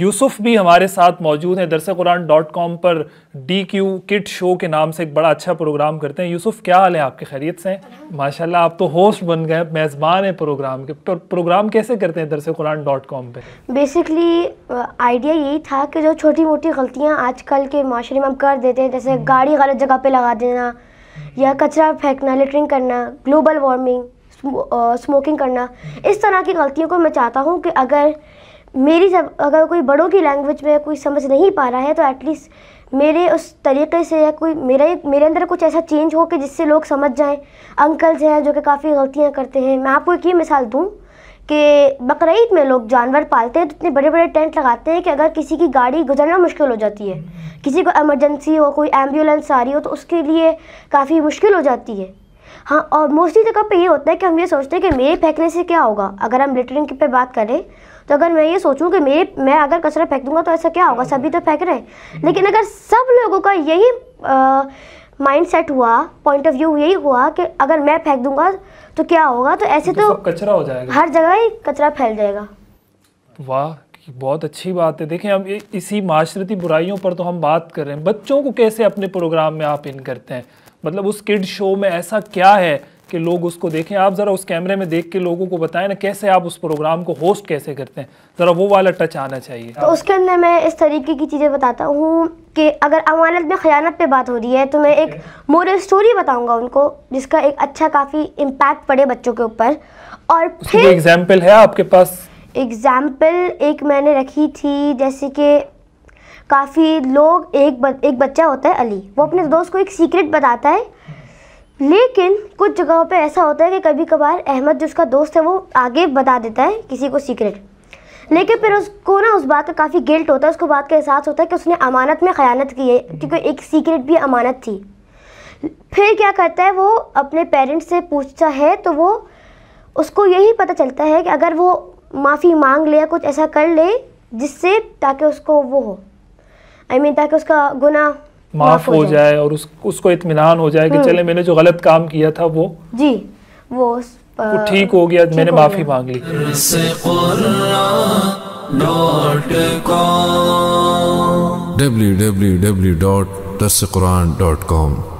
यूसुफ भी हमारे साथ मौजूद हैं दरस कुरान डॉट कॉम पर डी क्यू किट शो के नाम से एक बड़ा अच्छा प्रोग्राम करते हैं यूसुफ क्या हाल है आपके खैरियत से माशाल्लाह आप तो होस्ट बन गए मेज़बान है प्रोग्राम के पर प्रोग्राम कैसे करते हैं दरस कुरान डॉट कॉम पर बेसिकली आइडिया यही था कि जो छोटी मोटी गलतियाँ कल के माशरे में हम कर देते हैं जैसे हम्म। गाड़ी गलत जगह पर लगा देना या कचरा फेंकना लेटरिंग करना ग्लोबल वार्मिंग स्मोकिंग करना हम्म। इस तरह की गलतियों को मैं चाहता हूँ कि अगर मेरी सब अगर कोई बड़ों की लैंग्वेज में कोई समझ नहीं पा रहा है तो एटलीस्ट मेरे उस तरीके से या कोई मेरा मेरे अंदर कुछ ऐसा चेंज हो कि जिससे लोग समझ जाएं अंकल्स हैं जो कि काफ़ी गलतियां करते हैं मैं आपको एक ही मिसाल दूं कि बकरीद में लोग जानवर पालते हैं तो इतने बड़े बड़े टेंट लगाते हैं कि अगर किसी की गाड़ी गुजरना मुश्किल हो जाती है किसी को एमरजेंसी हो कोई एम्बुलेंस आ रही हो तो उसके लिए काफ़ी मुश्किल हो जाती है हाँ और मोस्टली जगह पे ये होता है कि हम ये सोचते हैं कि मेरे फेंकने से क्या होगा अगर हम लिटरिंग पे बात करें तो अगर मैं ये सोचूं कि मेरे मैं अगर कचरा फेंक दूंगा तो ऐसा क्या होगा हम्म, सभी तो फेंक रहे हैं लेकिन हम्म। अगर सब लोगों का यही माइंड सेट हुआ पॉइंट ऑफ व्यू यही हुआ कि अगर मैं फेंक दूंगा तो क्या होगा तो ऐसे तो, कचरा हो जाएगा हर जगह ही कचरा फैल जाएगा वाह बहुत अच्छी बात है देखें हम इसी माशरती बुराइयों पर तो हम बात कर रहे हैं बच्चों को कैसे अपने प्रोग्राम में आप इन करते हैं मतलब उस किड शो में ऐसा क्या है कि लोग उसको देखें आप ज़रा उस कैमरे में देख के लोगों को बताएं ना कैसे आप उस प्रोग्राम को होस्ट कैसे करते हैं ज़रा वो वाला टच आना चाहिए तो उसके अंदर मैं इस तरीके की चीज़ें बताता हूँ कि अगर अमानत में ख़यानत पे बात हो रही है तो मैं एक मोरल स्टोरी बताऊँगा उनको जिसका एक अच्छा काफ़ी इम्पैक्ट पड़े बच्चों के ऊपर और एग्जाम्पल है आपके पास एग्ज़ाम्पल एक मैंने रखी थी जैसे कि काफ़ी लोग एक ब, एक बच्चा होता है अली वो अपने दोस्त को एक सीक्रेट बताता है लेकिन कुछ जगहों पे ऐसा होता है कि कभी कभार अहमद जो उसका दोस्त है वो आगे बता देता है किसी को सीक्रेट लेकिन फिर उसको ना उस बात का काफ़ी गिल्ट होता है उसको बात का एहसास होता है कि उसने अमानत में ख़यानत की है क्योंकि एक सीक्रेट भी अमानत थी फिर क्या करता है वो अपने पेरेंट्स से पूछता है तो वो उसको यही पता चलता है कि अगर वो माफ़ी मांग ले या कुछ ऐसा कर ले जिससे ताकि उसको वो हो आई I मीन mean, ताकि उसका गुना माफ हो जाए और उस, उसको इतमान हो जाए कि हम्म। चले मैंने जो गलत काम किया था वो जी वो ठीक हो गया मैंने माफी मांग ली कॉम